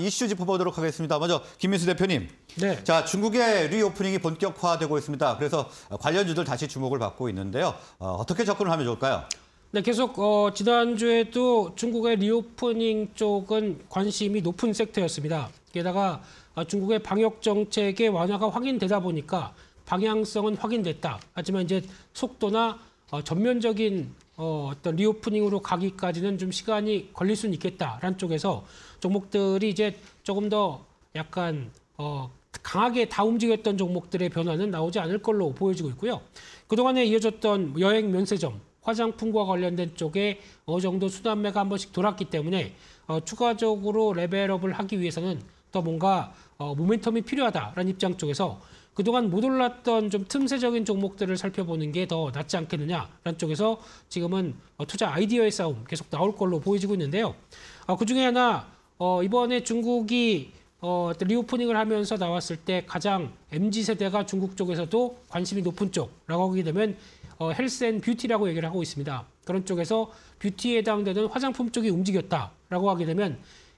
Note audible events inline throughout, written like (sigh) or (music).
이슈 짚어보도록 하겠습니다. 먼저 김민수 대표님. 네. 자 중국의 리오프닝이 본격화되고 있습니다. 그래서 관련주들 다시 주목을 받고 있는데요. 어, 떻게 접근을 하면 좋을까요? 네, 계속 어, 지난주에도 중국의 리오프닝 쪽은 관심이 높은 섹터였습니다. 게다가 아, 중국의 방역 정책의 완화가 확인되다 보니까 방향성은 확인됐다. 하지만 이제 속도나 어, 전면적인 어, 어떤 리오프닝으로 가기까지는 좀 시간이 걸릴 수는 있겠다라는 쪽에서 종목들이 이제 조금 더 약간 어, 강하게 다 움직였던 종목들의 변화는 나오지 않을 걸로 보여지고 있고요. 그동안에 이어졌던 여행 면세점, 화장품과 관련된 쪽에 어느 정도 수단매가 한 번씩 돌았기 때문에 어, 추가적으로 레벨업을 하기 위해서는 더 뭔가 어, 모멘텀이 필요하다라는 입장 쪽에서 그동안 못 올랐던 좀 틈새적인 종목들을 살펴보는 게 더 낫지 않겠느냐라는 쪽에서 지금은 어, 투자 아이디어의 싸움 계속 나올 걸로 보여지고 있는데요. 어, 그중에 하나 어, 이번에 중국이 리오프닝을 하면서 나왔을 때 가장 MZ세대가 중국 쪽에서도 관심이 높은 쪽라고 이 하게 되면 헬스 앤 뷰티라고 얘기를 하고 있습니다. 그런 쪽에서 뷰티에 해당되는 화장품 쪽이 움직였다라고 하게 되면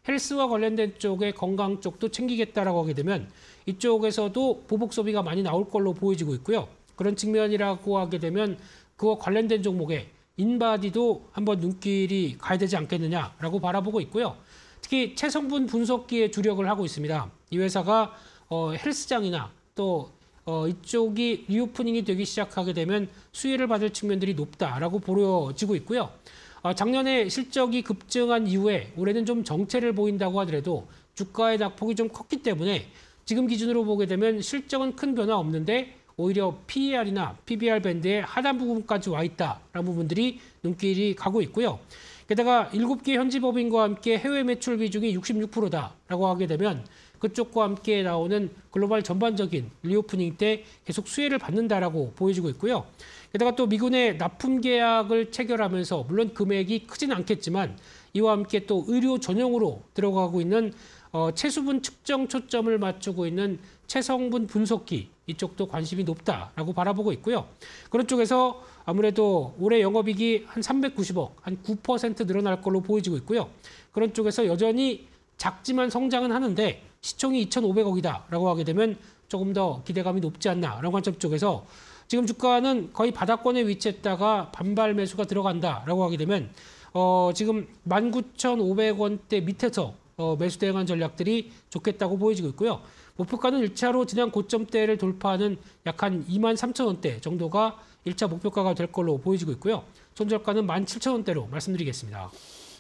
헬스와 관련된 쪽의 건강 쪽도 챙기겠다라고 하게 되면 이쪽에서도 보복 소비가 많이 나올 걸로 보여지고 있고요. 그런 측면이라고 하게 되면 그와 관련된 종목에 인바디도 한번 눈길이 가야 되지 않겠느냐라고 바라보고 있고요. 특히 체성분 분석기에 주력을 하고 있습니다. 이 회사가 어, 헬스장이나 또 어, 이쪽이 리오프닝이 되기 시작하게 되면 수혜를 받을 측면들이 높다라고 보여지고 있고요. 아, 작년에 실적이 급증한 이후에 올해는 좀 정체를 보인다고 하더라도 주가의 낙폭이 좀 컸기 때문에 지금 기준으로 보게 되면 실적은 큰 변화 없는데 오히려 PER이나 PBR 밴드의 하단 부분까지 와 있다라는 부분들이 눈길이 가고 있고요. 게다가 7개 현지 법인과 함께 해외 매출 비중이 66%다라고 하게 되면 그쪽과 함께 나오는 글로벌 전반적인 리오프닝 때 계속 수혜를 받는다라고 보여지고 있고요. 게다가 또 미군의 납품 계약을 체결하면서 물론 금액이 크진 않겠지만 이와 함께 또 의료 전용으로 들어가고 있는 어, 체수분 측정 초점을 맞추고 있는 체성분 분석기 이쪽도 관심이 높다라고 바라보고 있고요. 그런 쪽에서 아무래도 올해 영업이익이 한 390억, 한 9% 늘어날 걸로 보여지고 있고요. 그런 쪽에서 여전히 작지만 성장은 하는데 시총이 2,500억이다라고 하게 되면 조금 더 기대감이 높지 않나라는 관점 쪽에서 지금 주가는 거의 바닥권에 위치했다가 반발 매수가 들어간다라고 하게 되면 어, 지금 19,500원대 밑에서 어, 매수 대응한 전략들이 좋겠다고 보여지고 있고요. 목표가는 1차로 지난 고점대를 돌파하는 약 한 2만 3천 원대 정도가 1차 목표가가 될 걸로 보여지고 있고요. 손절가는 17,000원대로 말씀드리겠습니다.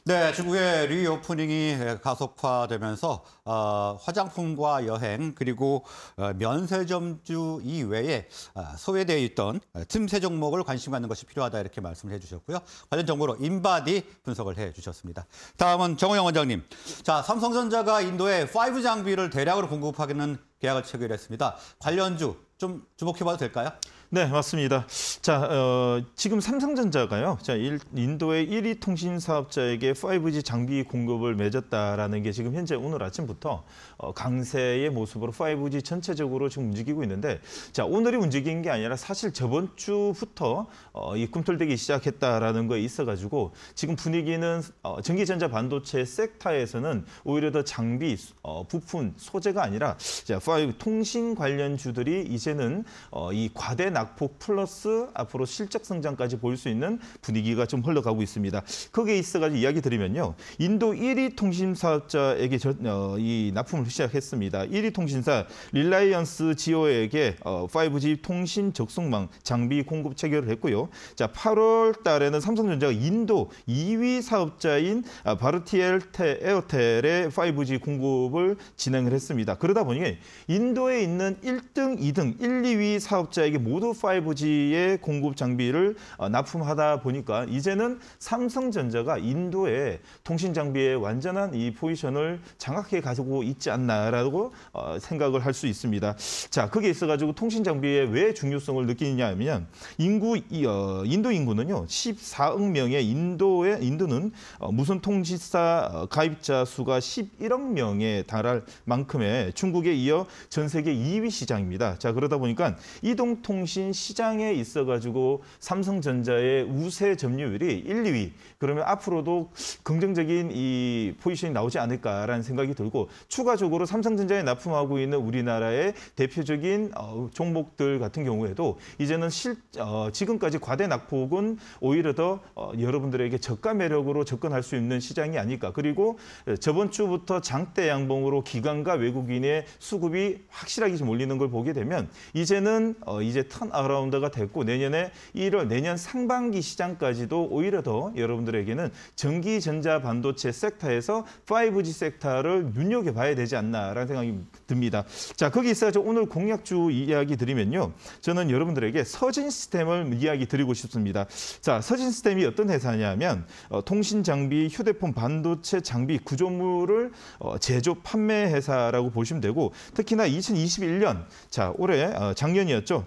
네, 중국의 리오프닝이 가속화되면서 어, 화장품과 여행 그리고 어, 면세점주 이외에 어, 소외되어 있던 틈새 종목을 관심 갖는 것이 필요하다 이렇게 말씀을 해주셨고요. 관련 정보로 인바디 분석을 해주셨습니다. 다음은 정호영 원장님. 자, 삼성전자가 인도에 5 장비를 대량으로 공급하기는 계약을 체결했습니다. 관련주 좀 주목해봐도 될까요? 네, 맞습니다. 자, 어, 지금 삼성전자가요. 자, 일, 인도의 1위 통신 사업자에게 5G 장비 공급을 맺었다라는 게 지금 현재 오늘 아침부터 어, 강세의 모습으로 5G 전체적으로 지금 움직이고 있는데 자, 오늘이 움직인 게 아니라 사실 저번 주부터 어, 이 꿈틀대기 시작했다라는 거에 있어 가지고 지금 분위기는 어, 전기전자 반도체 섹터에서는 오히려 더 장비 어, 부품 소재가 아니라 자, 5 통신 관련주들이 이제는 어, 이 과대 나 낙폭 플러스 앞으로 실적 성장까지 보일 수 있는 분위기가 좀 흘러가고 있습니다. 거기에 있어가지고 이야기 드리면요. 인도 1위 통신사업자에게 저, 어, 이 납품을 시작했습니다. 1위 통신사 릴라이언스 지오에게 어, 5G 통신 적성망 장비 공급 체결을 했고요. 자, 8월 달에는 삼성전자가 인도 2위 사업자인 아, 바르티엘 테 에어텔의 5G 공급을 진행을 했습니다. 그러다 보니 인도에 있는 1등, 2등, 1, 2위 사업자에게 모두 U5G의 공급 장비를 어, 납품하다 보니까 이제는 삼성전자가 인도의 통신 장비의 완전한 이 포지션을 장악해 가지고 있지 않나라고 어, 생각을 할 수 있습니다. 자, 그게 있어가지고 통신 장비의 왜 중요성을 느끼느냐 하면 인구 어, 인도 인구는요 14억 명의 인도의 인도는 무선 통신사 가입자 수가 11억 명에 달할 만큼의 중국에 이어 전 세계 2위 시장입니다. 자, 그러다 보니까 이동통신 값인 시장에 있어 가지고 삼성전자의 우세 점유율이 1, 2위. 그러면 앞으로도 긍정적인 이 포지션이 나오지 않을까라는 생각이 들고 추가적으로 삼성전자에 납품하고 있는 우리나라의 대표적인 어, 종목들 같은 경우에도 이제는 실 어, 지금까지 과대 낙폭은 오히려 더 어, 여러분들에게 저가 매력으로 접근할 수 있는 시장이 아닐까. 그리고 저번 주부터 장대 양봉으로 기관과 외국인의 수급이 확실하게 좀 올리는 걸 보게 되면 이제는 어, 이제 턴턴 아라운드가 됐고 내년에 1월 내년 상반기 시장까지도 오히려 더 여러분들에게는 전기 전자 반도체 섹터에서 5G 섹터를 눈여겨봐야 되지 않나라는 생각이 듭니다. 자, 거기 있어서 오늘 공약주 이야기 드리면요. 저는 여러분들에게 서진 시스템을 이야기 드리고 싶습니다. 자, 서진 시스템이 어떤 회사냐면 어, 통신 장비, 휴대폰 반도체 장비 구조물을 어, 제조 판매 회사라고 보시면 되고 특히나 2021년 자, 올해 어, 작년이었죠.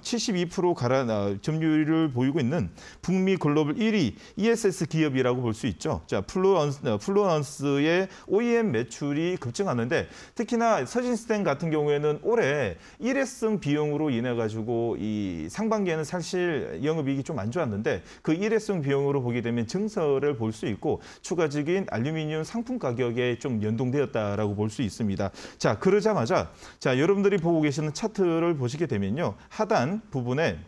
12% 가라, 아, 점유율을 보이고 있는 북미 글로벌 1위 ESS 기업이라고 볼 수 있죠. 자, 플루언스, 어, 플루언스의 OEM 매출이 급증하는데 특히나 서진스텐 같은 경우에는 올해 일회성 비용으로 인해 가지고 이 상반기에는 사실 영업이익이 좀 안 좋았는데 그 일회성 비용으로 보게 되면 증서를 볼 수 있고 추가적인 알루미늄 상품 가격에 좀 연동되었다라고 볼 수 있습니다. 자, 그러자마자 자, 여러분들이 보고 계시는 차트를 보시게 되면요. 하단 부분 부분에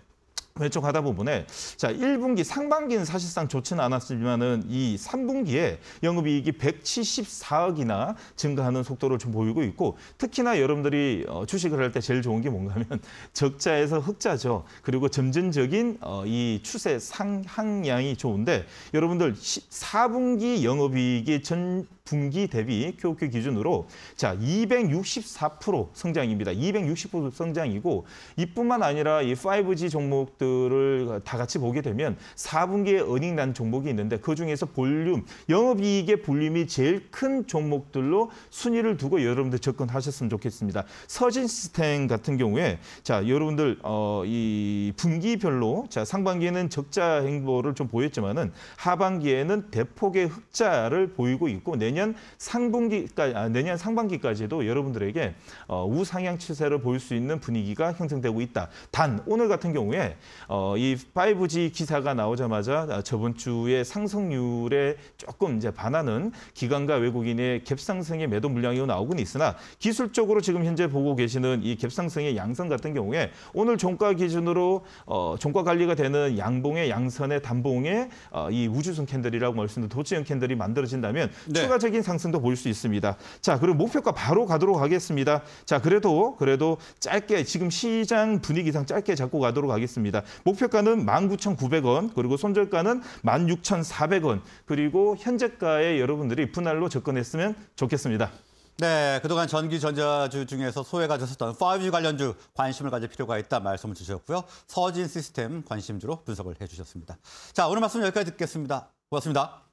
외쪽하다 부분에 자 1분기 상반기는 사실상 좋지는 않았지만은 이 3분기에 영업이익이 174억이나 증가하는 속도를 좀 보이고 있고 특히나 여러분들이 어, 주식을 할 때 제일 좋은 게 뭔가면 (laughs) 적자에서 흑자죠. 그리고 점진적인 어, 이 추세 상향량이 좋은데 여러분들 4분기 영업이익이 전 분기 대비 QOQ 기준으로 자264% 성장입니다. 260% 성장이고 이뿐만 아니라 이 5G 종목들 종목들을 다 같이 보게 되면 4분기에 은닝난 종목이 있는데 그중에서 볼륨, 영업이익의 볼륨이 제일 큰 종목들로 순위를 두고 여러분들 접근하셨으면 좋겠습니다. 서진 시스템 같은 경우에 자 여러분들 어, 이 분기별로 자 상반기에는 적자 행보를 좀 보였지만은 하반기에는 대폭의 흑자를 보이고 있고 내년 상분기까지 아, 내년 상반기까지도 여러분들에게 어, 우상향 추세를 보일 수 있는 분위기가 형성되고 있다. 단 오늘 같은 경우에 어, 이 5G 기사가 나오자마자 아, 저번 주에 상승률에 조금 이제 반하는 기관과 외국인의 갭상승의 매도 물량이 나오고는 있으나 기술적으로 지금 현재 보고 계시는 이 갭상승의 양성 같은 경우에 오늘 종가 기준으로 어, 종가 관리가 되는 양봉의 양선의 단봉의 어, 이 우주선 캔들이라고 말씀드린 도치형 캔들이 만들어진다면 네. 추가적인 상승도 보일 수 있습니다. 자, 그리고 목표가 바로 가도록 하겠습니다. 자, 그래도 그래도 짧게 지금 시장 분위기상 짧게 잡고 가도록 하겠습니다. 목표가는 19,900원, 그리고 손절가는 16,400원, 그리고 현재가에 여러분들이 분할로 접근했으면 좋겠습니다. 네, 그동안 전기 전자주 중에서 소외가 됐었던 5G 관련주 관심을 가질 필요가 있다 말씀을 주셨고요. 서진 시스템 관심주로 분석을 해주셨습니다. 자, 오늘 말씀 여기까지 듣겠습니다. 고맙습니다.